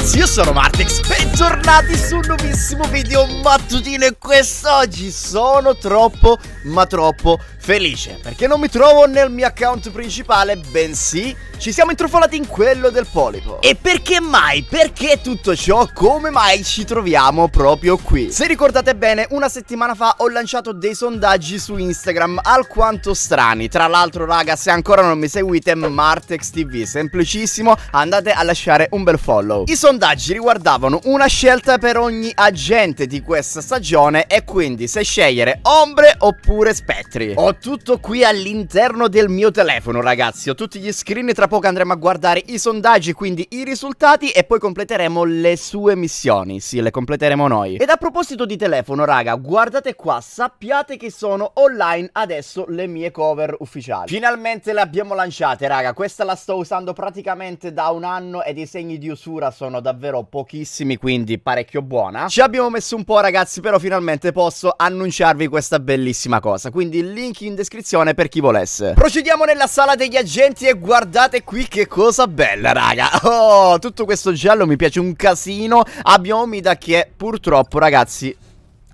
ragazzi, io sono Martex, bentornati su un nuovissimo video mattutino e quest'oggi sono troppo, ma troppo felice Perché non mi trovo nel mio account principale, bensì ci siamo intrufolati in quello del polipo E perché mai? Perché tutto ciò? Come mai ci troviamo proprio qui? Se ricordate bene, una settimana fa ho lanciato dei sondaggi su Instagram alquanto strani Tra l'altro raga, se ancora non mi seguite, Martex TV, semplicissimo, andate a lasciare un bel follow I sondaggi sondaggi riguardavano una scelta per ogni agente di questa stagione e quindi se scegliere ombre oppure spettri. Ho tutto qui all'interno del mio telefono ragazzi, ho tutti gli screen, tra poco andremo a guardare i sondaggi, quindi i risultati e poi completeremo le sue missioni, sì le completeremo noi. Ed a proposito di telefono raga, guardate qua, sappiate che sono online adesso le mie cover ufficiali. Finalmente le abbiamo lanciate raga, questa la sto usando praticamente da un anno e i segni di usura sono sono davvero pochissimi, quindi parecchio buona. Ci abbiamo messo un po', ragazzi, però finalmente posso annunciarvi questa bellissima cosa. Quindi link in descrizione per chi volesse. Procediamo nella sala degli agenti e guardate qui che cosa bella, raga. Oh, tutto questo giallo mi piace un casino. Abbiamo Mida che purtroppo, ragazzi,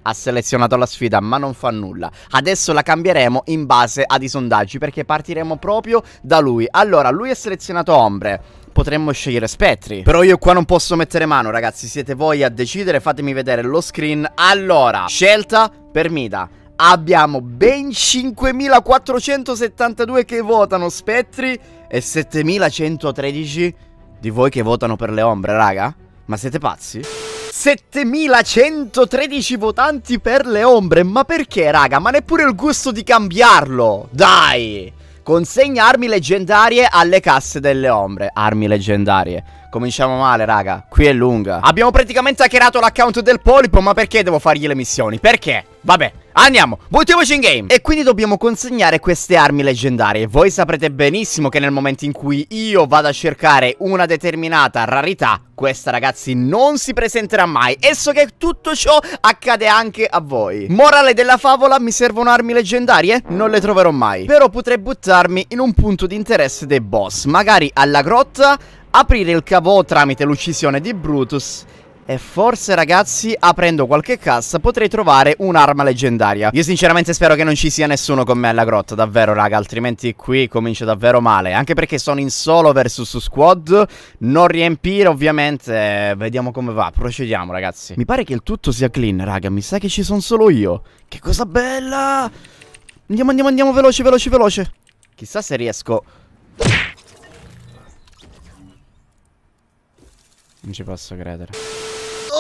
ha selezionato la sfida ma non fa nulla. Adesso la cambieremo in base ad i sondaggi perché partiremo proprio da lui. Allora, lui ha selezionato ombre potremmo scegliere spettri. Però io qua non posso mettere mano, ragazzi. Siete voi a decidere. Fatemi vedere lo screen. Allora, scelta per Mida. Abbiamo ben 5472 che votano spettri e 7113 di voi che votano per le ombre, raga. Ma siete pazzi? 7113 votanti per le ombre. Ma perché, raga? Ma neppure il gusto di cambiarlo. Dai! Consegna armi leggendarie alle casse delle ombre. Armi leggendarie. Cominciamo male, raga. Qui è lunga. Abbiamo praticamente hackerato l'account del polipo, ma perché devo fargli le missioni? Perché? Vabbè, andiamo, buttiamoci in game E quindi dobbiamo consegnare queste armi leggendarie Voi saprete benissimo che nel momento in cui io vado a cercare una determinata rarità Questa ragazzi non si presenterà mai E so che tutto ciò accade anche a voi Morale della favola, mi servono armi leggendarie? Non le troverò mai Però potrei buttarmi in un punto di interesse dei boss Magari alla grotta Aprire il cavo tramite l'uccisione di Brutus e forse ragazzi aprendo qualche cassa potrei trovare un'arma leggendaria Io sinceramente spero che non ci sia nessuno con me alla grotta Davvero raga altrimenti qui comincia davvero male Anche perché sono in solo versus squad Non riempire ovviamente Vediamo come va procediamo ragazzi Mi pare che il tutto sia clean raga Mi sa che ci sono solo io Che cosa bella Andiamo andiamo andiamo veloce veloce veloce Chissà se riesco Non ci posso credere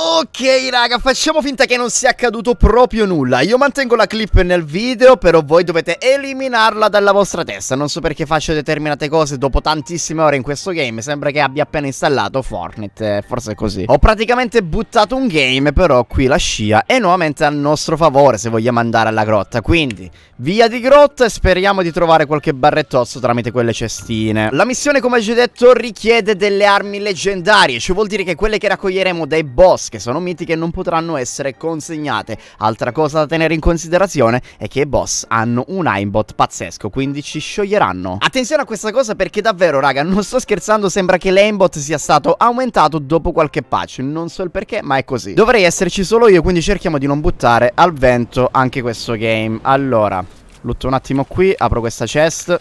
Ok raga, facciamo finta che non sia accaduto proprio nulla Io mantengo la clip nel video, però voi dovete eliminarla dalla vostra testa Non so perché faccio determinate cose dopo tantissime ore in questo game Sembra che abbia appena installato Fortnite, eh, forse è così Ho praticamente buttato un game, però qui la scia è nuovamente a nostro favore se vogliamo andare alla grotta Quindi, via di grotta e speriamo di trovare qualche barrettozzo tramite quelle cestine La missione, come già detto, richiede delle armi leggendarie Ciò vuol dire che quelle che raccoglieremo dai boss che sono mitiche e non potranno essere consegnate. Altra cosa da tenere in considerazione è che i boss hanno un aimbot pazzesco, quindi ci scioglieranno. Attenzione a questa cosa perché davvero raga, non sto scherzando, sembra che l'aimbot sia stato aumentato dopo qualche patch, non so il perché ma è così. Dovrei esserci solo io, quindi cerchiamo di non buttare al vento anche questo game. Allora, lutto un attimo qui, apro questa chest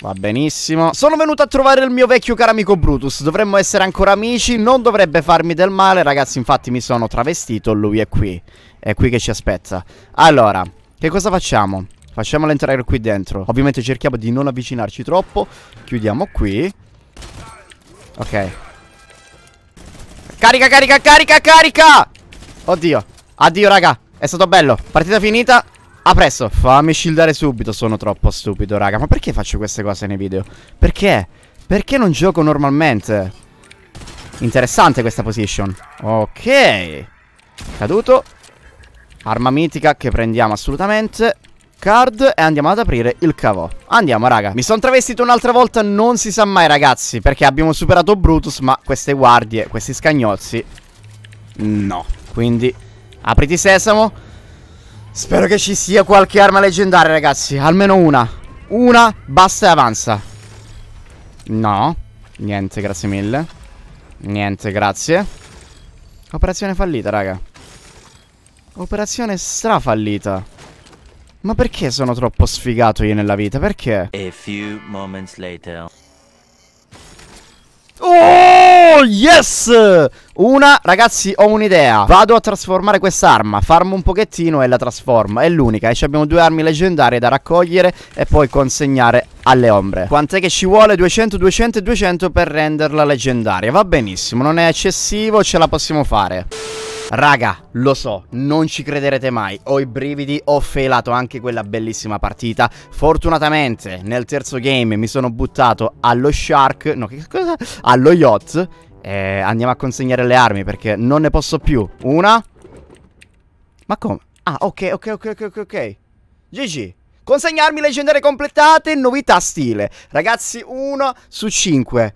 Va benissimo. Sono venuto a trovare il mio vecchio caro amico Brutus. Dovremmo essere ancora amici. Non dovrebbe farmi del male, ragazzi. Infatti, mi sono travestito. Lui è qui. È qui che ci aspetta. Allora, che cosa facciamo? Facciamolo entrare qui dentro. Ovviamente, cerchiamo di non avvicinarci troppo. Chiudiamo qui. Ok. Carica, carica, carica, carica. Oddio. Addio, raga. È stato bello. Partita finita. A ah, presto, fammi shieldare subito, sono troppo stupido raga Ma perché faccio queste cose nei video? Perché? Perché non gioco normalmente? Interessante questa position Ok Caduto Arma mitica che prendiamo assolutamente Card e andiamo ad aprire il cavò Andiamo raga Mi sono travestito un'altra volta Non si sa mai ragazzi Perché abbiamo superato Brutus Ma queste guardie Questi scagnozzi No Quindi Apriti sesamo Spero che ci sia qualche arma leggendaria, ragazzi. Almeno una. Una, basta e avanza. No. Niente, grazie mille. Niente, grazie. Operazione fallita, raga. Operazione strafallita. Ma perché sono troppo sfigato io nella vita? Perché? A few moments later. Oh, yes! Una, ragazzi, ho un'idea. Vado a trasformare quest'arma, farmo un pochettino e la trasformo. È l'unica, e eh, abbiamo due armi leggendarie da raccogliere e poi consegnare alle ombre. Quant'è che ci vuole? 200, 200 e 200 per renderla leggendaria. Va benissimo, non è eccessivo, ce la possiamo fare. Raga, lo so, non ci crederete mai, ho i brividi, ho failato anche quella bellissima partita. Fortunatamente nel terzo game mi sono buttato allo shark, no che cosa? Allo yacht. Eh, andiamo a consegnare le armi perché non ne posso più. Una. Ma come? Ah, ok, ok, ok, ok, ok. GG. Consegnarmi leggendarie completate, novità stile. Ragazzi, 1 su 5.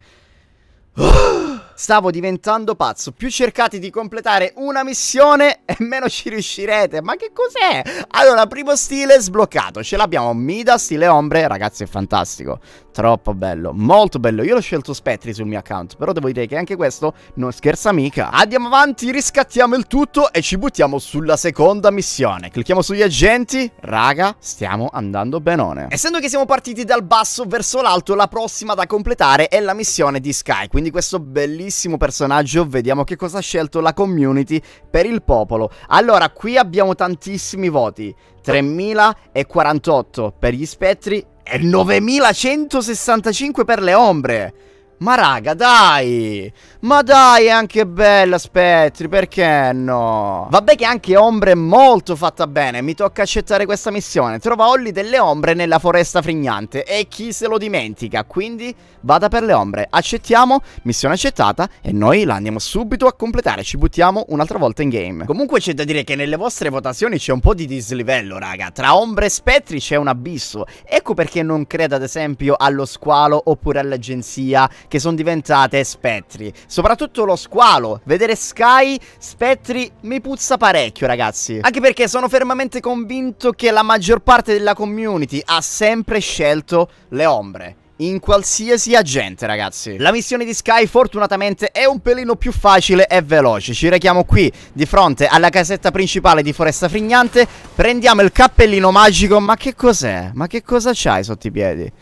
Oh! Ah! Stavo diventando pazzo. Più cercate di completare una missione e meno ci riuscirete. Ma che cos'è? Allora, primo stile sbloccato. Ce l'abbiamo Mida, stile ombre. Ragazzi, è fantastico. Troppo bello. Molto bello. Io l'ho scelto Spettri sul mio account. Però devo dire che anche questo non scherza mica. Andiamo avanti, riscattiamo il tutto e ci buttiamo sulla seconda missione. Clicchiamo sugli agenti. Raga, stiamo andando benone. Essendo che siamo partiti dal basso verso l'alto, la prossima da completare è la missione di Sky. Quindi questo bellissimo bellissimo personaggio, vediamo che cosa ha scelto la community per il popolo. Allora, qui abbiamo tantissimi voti, 3048 per gli spettri e 9165 per le ombre. Ma raga, dai! Ma dai, è anche bella Spettri, perché no? Vabbè che anche ombre è molto fatta bene, mi tocca accettare questa missione. Trova Olli delle ombre nella foresta frignante e chi se lo dimentica, quindi vada per le ombre. Accettiamo, missione accettata e noi la andiamo subito a completare, ci buttiamo un'altra volta in game. Comunque c'è da dire che nelle vostre votazioni c'è un po' di dislivello, raga. Tra ombre e spettri c'è un abisso. Ecco perché non credo ad esempio allo squalo oppure all'agenzia che sono diventate spettri. Soprattutto lo squalo. Vedere Sky, spettri, mi puzza parecchio, ragazzi. Anche perché sono fermamente convinto che la maggior parte della community ha sempre scelto le ombre in qualsiasi agente, ragazzi. La missione di Sky fortunatamente è un pelino più facile e veloce. Ci rechiamo qui, di fronte alla casetta principale di Foresta Frignante, prendiamo il cappellino magico. Ma che cos'è? Ma che cosa c'hai sotto i piedi?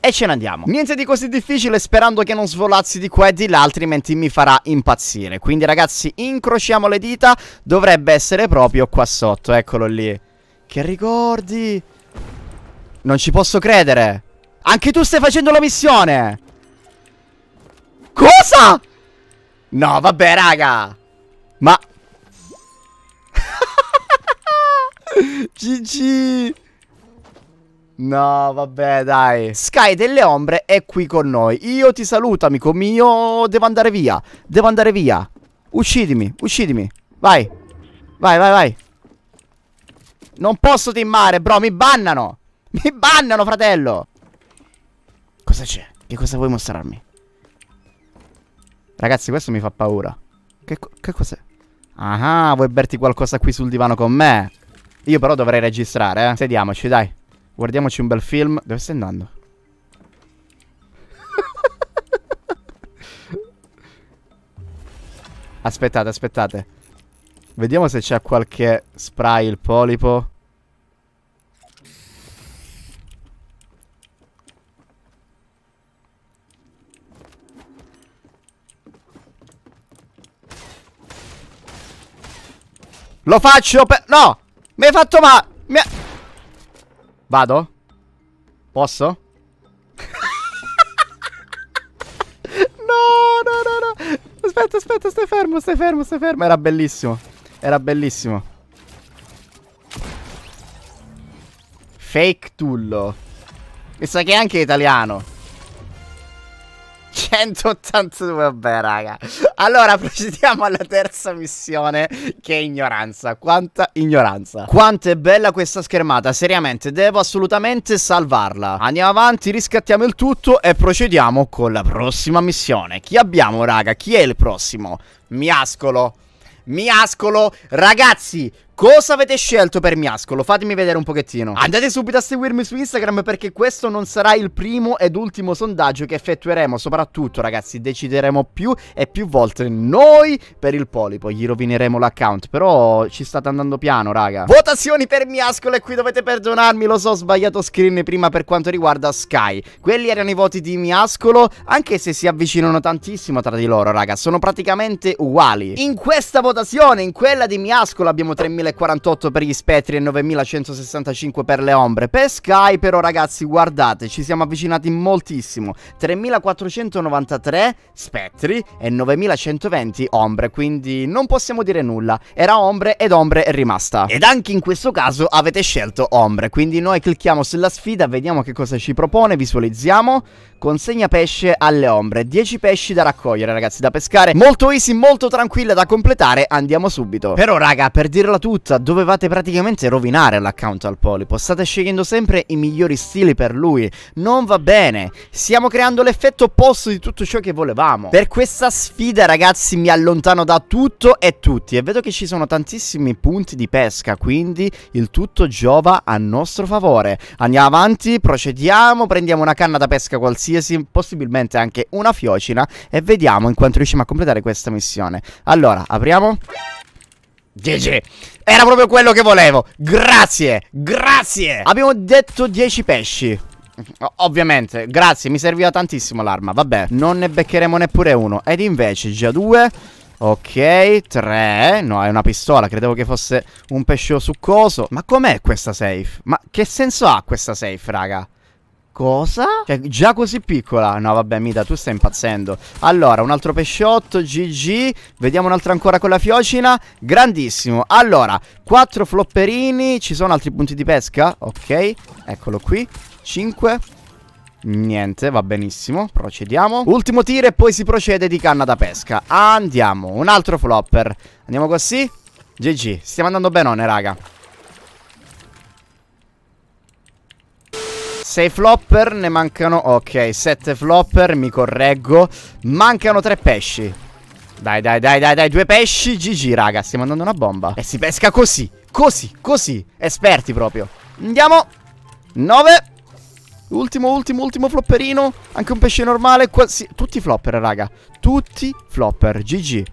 E ce ne andiamo. Niente di così difficile sperando che non svolazzi di qua e di là altrimenti mi farà impazzire. Quindi ragazzi incrociamo le dita, dovrebbe essere proprio qua sotto, eccolo lì. Che ricordi? Non ci posso credere. Anche tu stai facendo la missione. Cosa? No, vabbè, raga. Ma... GG. No, vabbè, dai. Sky delle Ombre è qui con noi. Io ti saluto, amico mio. Devo andare via. Devo andare via. Uccidimi, uccidimi. Vai. Vai, vai, vai. Non posso timmare, bro. Mi bannano. Mi bannano, fratello. Cosa c'è? Che cosa vuoi mostrarmi? Ragazzi, questo mi fa paura. Che, che cos'è? Ah, vuoi berti qualcosa qui sul divano con me? Io però dovrei registrare, eh. Sediamoci, dai. Guardiamoci un bel film. Dove stai andando? aspettate, aspettate. Vediamo se c'è qualche spray il polipo. Lo faccio per... No! Mi hai fatto male! Mi ha... Vado? Posso? no, no, no, no. Aspetta, aspetta, stai fermo, stai fermo, stai fermo. Era bellissimo. Era bellissimo. Fake Tullo. Mi sa che è anche italiano. 182, vabbè raga. Allora, procediamo alla terza missione, che è ignoranza. Quanta ignoranza. Quanto è bella questa schermata, seriamente, devo assolutamente salvarla. Andiamo avanti, riscattiamo il tutto e procediamo con la prossima missione. Chi abbiamo raga? Chi è il prossimo? Miascolo. Miascolo, ragazzi, Cosa avete scelto per Miascolo? Fatemi vedere un pochettino. Andate subito a seguirmi su Instagram perché questo non sarà il primo ed ultimo sondaggio che effettueremo. Soprattutto, ragazzi, decideremo più e più volte noi per il polipo. Gli rovineremo l'account, però ci state andando piano, raga. Votazioni per Miascolo e qui dovete perdonarmi, lo so, ho sbagliato screen prima per quanto riguarda Sky. Quelli erano i voti di Miascolo, anche se si avvicinano tantissimo tra di loro, raga. Sono praticamente uguali. In questa votazione, in quella di Miascolo abbiamo 3000 9048 per gli spettri e 9165 per le ombre. Per Sky però ragazzi guardate ci siamo avvicinati moltissimo. 3493 spettri e 9120 ombre. Quindi non possiamo dire nulla. Era ombre ed ombre è rimasta. Ed anche in questo caso avete scelto ombre. Quindi noi clicchiamo sulla sfida, vediamo che cosa ci propone, visualizziamo. Consegna pesce alle ombre. 10 pesci da raccogliere ragazzi, da pescare. Molto easy, molto tranquilla da completare. Andiamo subito. Però raga, per dirla tutta battuta dovevate praticamente rovinare l'account al polipo, state scegliendo sempre i migliori stili per lui, non va bene, stiamo creando l'effetto opposto di tutto ciò che volevamo. Per questa sfida ragazzi mi allontano da tutto e tutti e vedo che ci sono tantissimi punti di pesca, quindi il tutto giova a nostro favore. Andiamo avanti, procediamo, prendiamo una canna da pesca qualsiasi, possibilmente anche una fiocina e vediamo in quanto riusciamo a completare questa missione. Allora, apriamo... GG. Era proprio quello che volevo. Grazie, grazie. Abbiamo detto 10 pesci. Ovviamente, grazie, mi serviva tantissimo l'arma. Vabbè, non ne beccheremo neppure uno. Ed invece, già due. Ok, tre. No, è una pistola, credevo che fosse un pescio succoso. Ma com'è questa safe? Ma che senso ha questa safe, raga? Cosa? Cioè, già così piccola? No, vabbè, Mida, tu stai impazzendo. Allora, un altro pesciotto, GG. Vediamo un altro ancora con la fiocina. Grandissimo. Allora, quattro flopperini. Ci sono altri punti di pesca? Ok, eccolo qui. Cinque. Niente, va benissimo, procediamo Ultimo tiro e poi si procede di canna da pesca Andiamo, un altro flopper Andiamo così GG, stiamo andando benone raga 6 flopper, ne mancano... Ok, 7 flopper, mi correggo. Mancano 3 pesci. Dai, dai, dai, dai, dai, due pesci, GG, raga, stiamo andando una bomba. E si pesca così, così, così. Esperti proprio. Andiamo. 9. Ultimo, ultimo, ultimo flopperino. Anche un pesce normale. Quasi... Tutti flopper, raga. Tutti flopper, GG.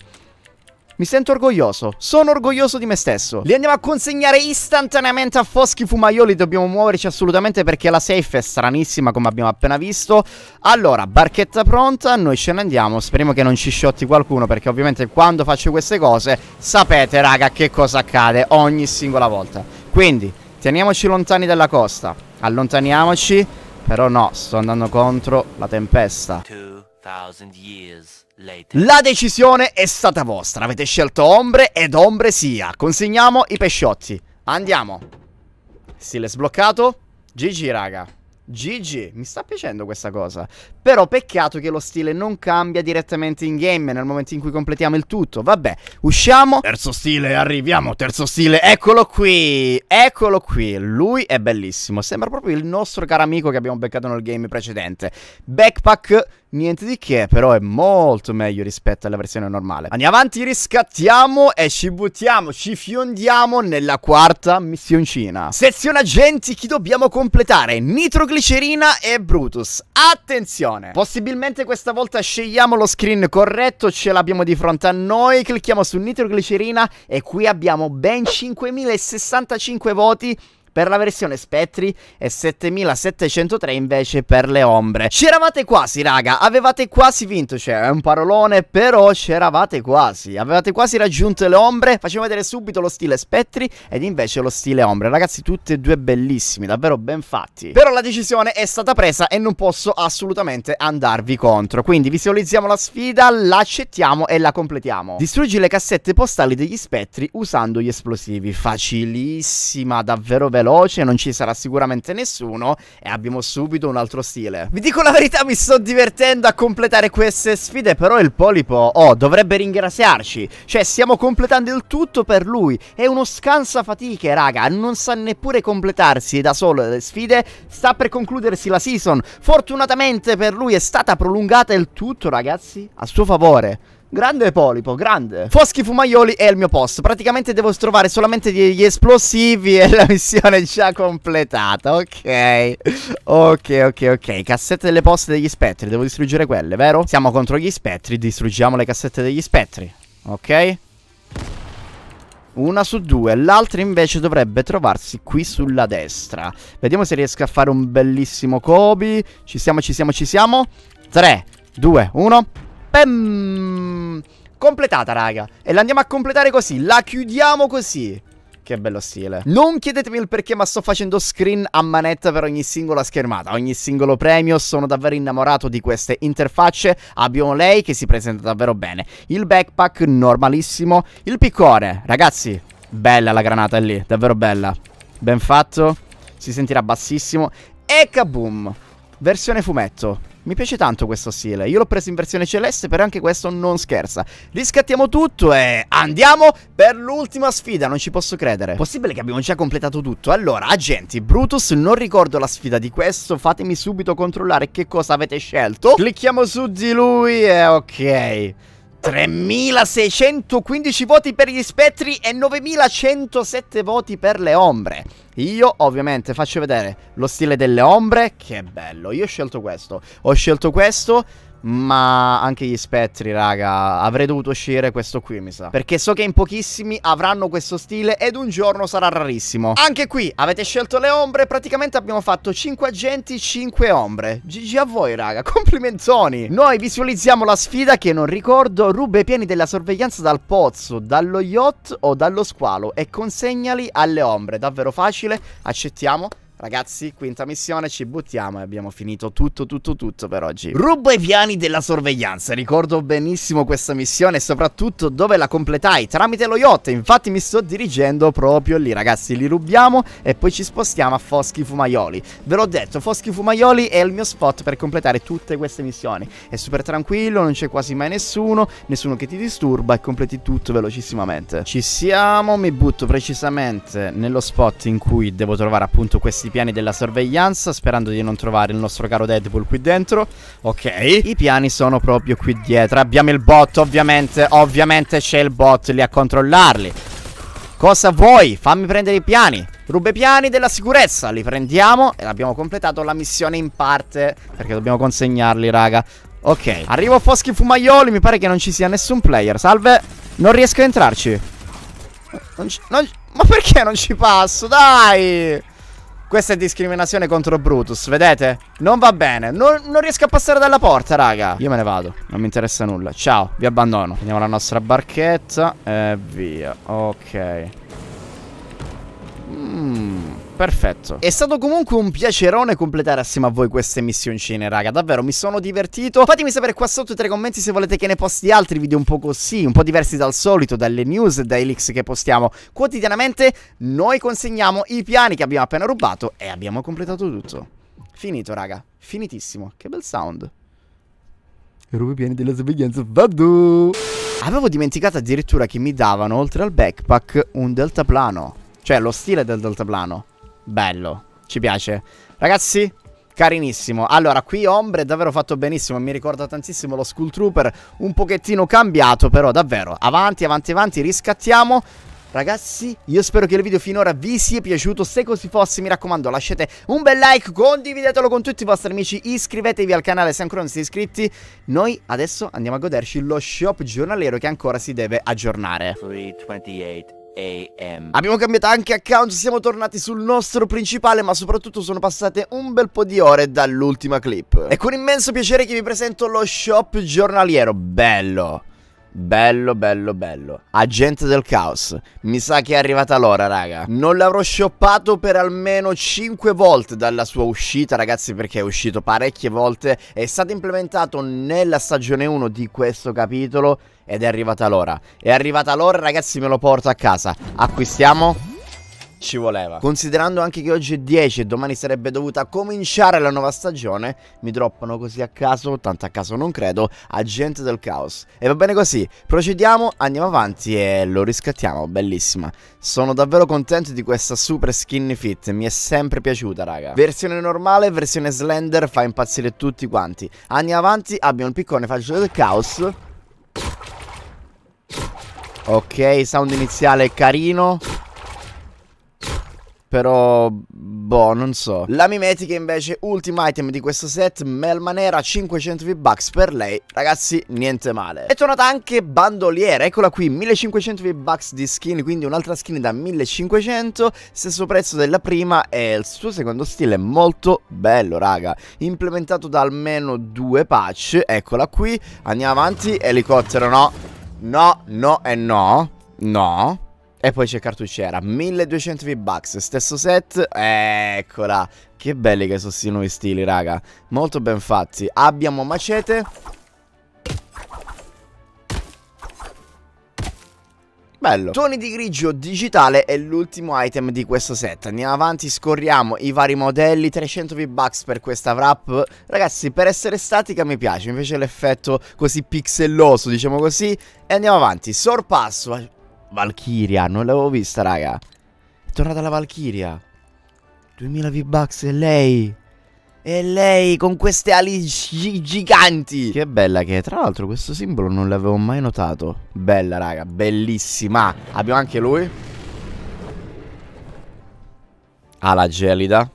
Mi sento orgoglioso, sono orgoglioso di me stesso Li andiamo a consegnare istantaneamente a Foschi Fumaioli Dobbiamo muoverci assolutamente perché la safe è stranissima come abbiamo appena visto Allora, barchetta pronta, noi ce ne andiamo Speriamo che non ci sciotti qualcuno perché ovviamente quando faccio queste cose Sapete raga che cosa accade ogni singola volta Quindi, teniamoci lontani dalla costa Allontaniamoci Però no, sto andando contro la tempesta Two. La decisione è stata vostra. Avete scelto ombre ed ombre sia. Consegniamo i pesciotti. Andiamo. Stile sbloccato. GG, raga. GG, mi sta piacendo questa cosa. Però peccato che lo stile non cambia direttamente in game nel momento in cui completiamo il tutto. Vabbè, usciamo. Terzo stile, arriviamo. Terzo stile, eccolo qui. Eccolo qui. Lui è bellissimo. Sembra proprio il nostro caro amico che abbiamo beccato nel game precedente. Backpack Niente di che, però è molto meglio rispetto alla versione normale. Andiamo avanti, riscattiamo e ci buttiamo, ci fiondiamo nella quarta missioncina. Sezione agenti, chi dobbiamo completare? Nitroglicerina e Brutus. Attenzione! Possibilmente questa volta scegliamo lo screen corretto, ce l'abbiamo di fronte a noi, clicchiamo su nitroglicerina e qui abbiamo ben 5065 voti per la versione spettri e 7703 invece per le ombre. C'eravate quasi, raga, avevate quasi vinto, cioè è un parolone, però c'eravate quasi. Avevate quasi raggiunto le ombre, facciamo vedere subito lo stile spettri ed invece lo stile ombre. Ragazzi, tutte e due bellissimi, davvero ben fatti. Però la decisione è stata presa e non posso assolutamente andarvi contro. Quindi visualizziamo la sfida, l'accettiamo e la completiamo. Distruggi le cassette postali degli spettri usando gli esplosivi. Facilissima, davvero vero veloce, non ci sarà sicuramente nessuno e abbiamo subito un altro stile. Vi dico la verità, mi sto divertendo a completare queste sfide, però il polipo, oh, dovrebbe ringraziarci. Cioè, stiamo completando il tutto per lui. È uno scansa fatiche, raga, non sa neppure completarsi da solo le sfide. Sta per concludersi la season. Fortunatamente per lui è stata prolungata il tutto, ragazzi, a suo favore. Grande Polipo, grande. Foschi Fumaioli è il mio posto. Praticamente devo trovare solamente gli esplosivi e la missione è già completata. Ok. Ok, ok, ok. Cassette delle poste degli spettri. Devo distruggere quelle, vero? Siamo contro gli spettri. Distruggiamo le cassette degli spettri. Ok. Una su due, l'altra invece dovrebbe trovarsi qui sulla destra. Vediamo se riesco a fare un bellissimo Kobe. Ci siamo, ci siamo, ci siamo. 3, 2, 1. Pem. Completata, raga. E la andiamo a completare così. La chiudiamo così. Che bello stile. Non chiedetemi il perché, ma sto facendo screen a manetta per ogni singola schermata, ogni singolo premio. Sono davvero innamorato di queste interfacce. Abbiamo lei che si presenta davvero bene. Il backpack normalissimo. Il piccone. ragazzi, bella la granata lì, davvero bella. Ben fatto. Si sentirà bassissimo. E kaboom! Versione fumetto. Mi piace tanto questo stile. Io l'ho preso in versione celeste, però anche questo non scherza. Riscattiamo tutto e andiamo per l'ultima sfida. Non ci posso credere. Possibile che abbiamo già completato tutto? Allora, agenti, Brutus, non ricordo la sfida di questo. Fatemi subito controllare che cosa avete scelto. Clicchiamo su di lui e ok. 3615 voti per gli spettri e 9107 voti per le ombre. Io ovviamente faccio vedere lo stile delle ombre, che bello, io ho scelto questo. Ho scelto questo ma anche gli spettri, raga. Avrei dovuto uscire questo qui, mi sa. Perché so che in pochissimi avranno questo stile ed un giorno sarà rarissimo. Anche qui avete scelto le ombre. Praticamente abbiamo fatto 5 agenti, 5 ombre. GG a voi, raga. Complimentoni. Noi visualizziamo la sfida che non ricordo. Ruba i pieni della sorveglianza dal pozzo, dallo yacht o dallo squalo e consegnali alle ombre. Davvero facile. Accettiamo. Ragazzi, quinta missione, ci buttiamo e abbiamo finito tutto, tutto, tutto per oggi. Rubo i piani della sorveglianza. Ricordo benissimo questa missione e soprattutto dove la completai. Tramite lo yacht, infatti mi sto dirigendo proprio lì, ragazzi. Li rubiamo e poi ci spostiamo a Foschi Fumaioli. Ve l'ho detto, Foschi Fumaioli è il mio spot per completare tutte queste missioni. È super tranquillo, non c'è quasi mai nessuno, nessuno che ti disturba e completi tutto velocissimamente. Ci siamo, mi butto precisamente nello spot in cui devo trovare appunto questi piani della sorveglianza, sperando di non trovare il nostro caro Deadpool qui dentro. Ok, i piani sono proprio qui dietro. Abbiamo il bot, ovviamente. Ovviamente c'è il bot lì a controllarli. Cosa vuoi? Fammi prendere i piani. Ruba piani della sicurezza. Li prendiamo e abbiamo completato la missione in parte. Perché dobbiamo consegnarli, raga. Ok, arrivo Foschi Fumaioli. Mi pare che non ci sia nessun player. Salve. Non riesco a entrarci. Non ci, non, ma perché non ci passo? Dai! Questa è discriminazione contro Brutus, vedete? Non va bene, non, non, riesco a passare dalla porta, raga Io me ne vado, non mi interessa nulla Ciao, vi abbandono Prendiamo la nostra barchetta e via Ok Mmm Perfetto. È stato comunque un piacerone completare assieme a voi queste missioncine, raga. Davvero, mi sono divertito. Fatemi sapere qua sotto tra i commenti se volete che ne posti altri video un po' così, un po' diversi dal solito, dalle news, e dai leaks che postiamo quotidianamente. Noi consegniamo i piani che abbiamo appena rubato e abbiamo completato tutto. Finito, raga. Finitissimo. Che bel sound. Rubo i piani della sorveglianza. Vado! Avevo dimenticato addirittura che mi davano, oltre al backpack, un deltaplano. Cioè, lo stile del deltaplano. Bello, ci piace. Ragazzi, Carinissimo. Allora, qui Ombre è davvero fatto benissimo. Mi ricorda tantissimo lo Skull Trooper. Un pochettino cambiato, però, davvero. Avanti, avanti, avanti. Riscattiamo. Ragazzi, io spero che il video finora vi sia piaciuto, se così fosse mi raccomando lasciate un bel like, condividetelo con tutti i vostri amici, iscrivetevi al canale se ancora non siete iscritti. Noi adesso andiamo a goderci lo shop giornaliero che ancora si deve aggiornare. 328. AM. Abbiamo cambiato anche account, siamo tornati sul nostro principale, ma soprattutto sono passate un bel po' di ore dall'ultima clip. È con immenso piacere che vi presento lo shop giornaliero, bello! Bello, bello, bello. Agente del caos. Mi sa che è arrivata l'ora, raga. Non l'avrò shoppato per almeno 5 volte dalla sua uscita, ragazzi, perché è uscito parecchie volte. È stato implementato nella stagione 1 di questo capitolo ed è arrivata l'ora. È arrivata l'ora, ragazzi, me lo porto a casa. Acquistiamo ci voleva. Considerando anche che oggi è 10 e domani sarebbe dovuta cominciare la nuova stagione, mi droppano così a caso, tanto a caso non credo, Agente del Caos. E va bene così, procediamo, andiamo avanti e lo riscattiamo, bellissima. Sono davvero contento di questa super skinny fit, mi è sempre piaciuta raga. Versione normale, versione slender, fa impazzire tutti quanti. Andiamo avanti, abbiamo il piccone faccio del Caos. Ok, sound iniziale carino. Però, boh, non so. La mimetica invece, ultima item di questo set, Melmanera 500 V-Bucks per lei. Ragazzi, niente male. È tornata anche Bandoliera, eccola qui, 1500 V-Bucks di skin, quindi un'altra skin da 1500, stesso prezzo della prima e il suo secondo stile è molto bello, raga. Implementato da almeno due patch, eccola qui. Andiamo avanti, elicottero no. No, no e no. No. E poi c'è cartucciera, 1200 V-Bucks, stesso set, eccola, che belli che sono questi nuovi stili raga, molto ben fatti. Abbiamo macete. Bello. Toni di grigio digitale è l'ultimo item di questo set. Andiamo avanti, scorriamo i vari modelli, 300 V-Bucks per questa wrap. Ragazzi, per essere statica mi piace, invece l'effetto così pixelloso, diciamo così. E andiamo avanti, sorpasso Valkyria, non l'avevo vista, raga. È tornata la Valkyria. 2000 V-Bucks e lei. E lei con queste ali gi giganti. Che bella che è. Tra l'altro questo simbolo non l'avevo mai notato. Bella, raga, bellissima. Abbiamo anche lui. Ala ah, gelida.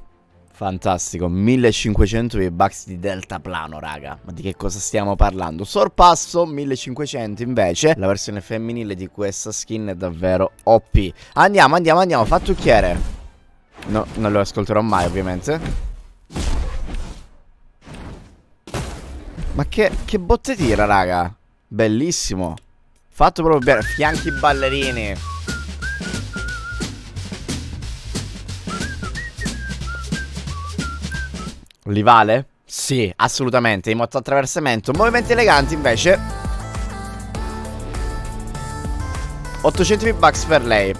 Fantastico, 1500 V-Bucks di deltaplano, raga. Ma di che cosa stiamo parlando? Sorpasso 1500 invece, la versione femminile di questa skin è davvero OP. Andiamo, andiamo, andiamo, fattucchiere. No, non lo ascolterò mai, ovviamente. Ma che, che botte tira, raga. Bellissimo. Fatto proprio bene, fianchi ballerini. Li vale? Sì, assolutamente. Emote attraversamento. Movimenti eleganti invece. 800 bucks per lei.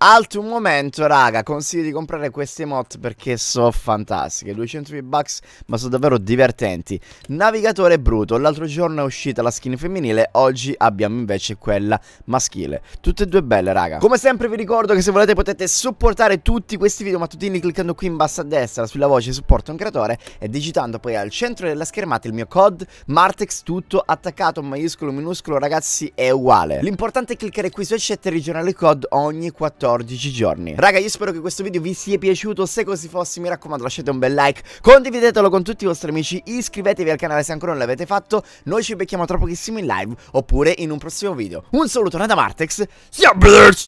Altro momento, raga, consiglio di comprare queste mod perché sono fantastiche. 200 V-Bucks, ma sono davvero divertenti. Navigatore bruto, l'altro giorno è uscita la skin femminile, oggi abbiamo invece quella maschile. Tutte e due belle, raga. Come sempre vi ricordo che se volete potete supportare tutti questi video mattutini cliccando qui in basso a destra sulla voce supporto un creatore e digitando poi al centro della schermata il mio code Martex tutto attaccato maiuscolo minuscolo, ragazzi, è uguale. L'importante è cliccare qui su accetta e rigenerare il code ogni 14 14 giorni Raga io spero che questo video vi sia piaciuto Se così fosse mi raccomando lasciate un bel like Condividetelo con tutti i vostri amici Iscrivetevi al canale se ancora non l'avete fatto Noi ci becchiamo tra pochissimo in live Oppure in un prossimo video Un saluto da Martex Ciao bitch